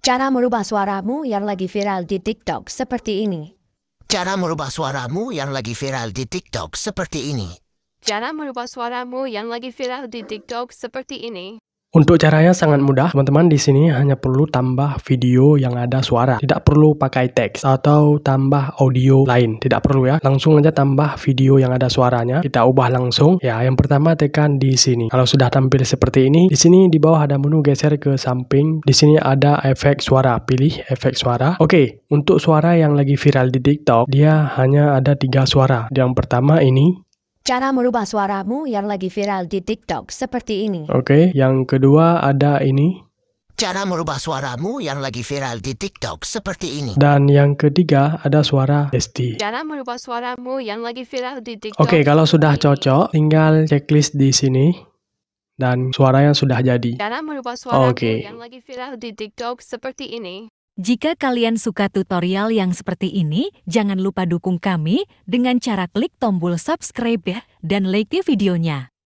Cara merubah suaramu yang lagi viral di TikTok seperti ini. Cara merubah suaramu yang lagi viral di TikTok seperti ini. Cara merubah suaramu yang lagi viral di TikTok seperti ini. Untuk caranya sangat mudah, teman-teman di sini hanya perlu tambah video yang ada suara, tidak perlu pakai teks atau tambah audio lain, tidak perlu ya. Langsung aja tambah video yang ada suaranya, kita ubah langsung. Ya, yang pertama tekan di sini. Kalau sudah tampil seperti ini, di sini di bawah ada menu geser ke samping. Di sini ada efek suara, pilih efek suara. Oke, untuk suara yang lagi viral di TikTok, dia hanya ada tiga suara. Yang pertama ini, Cara merubah suaramu yang lagi viral di TikTok seperti ini. Oke, okay, yang kedua ada ini. Cara merubah suaramu yang lagi viral di TikTok seperti ini. Dan yang ketiga ada suara Desti. Cara merubah suaramu yang lagi viral di TikTok. Oke, okay, kalau sudah cocok, tinggal checklist di sini dan suara yang sudah jadi. Cara merubah suaramu okay. yang lagi viral di TikTok seperti ini. Jika kalian suka tutorial yang seperti ini, jangan lupa dukung kami dengan cara klik tombol subscribe ya, dan like videonya.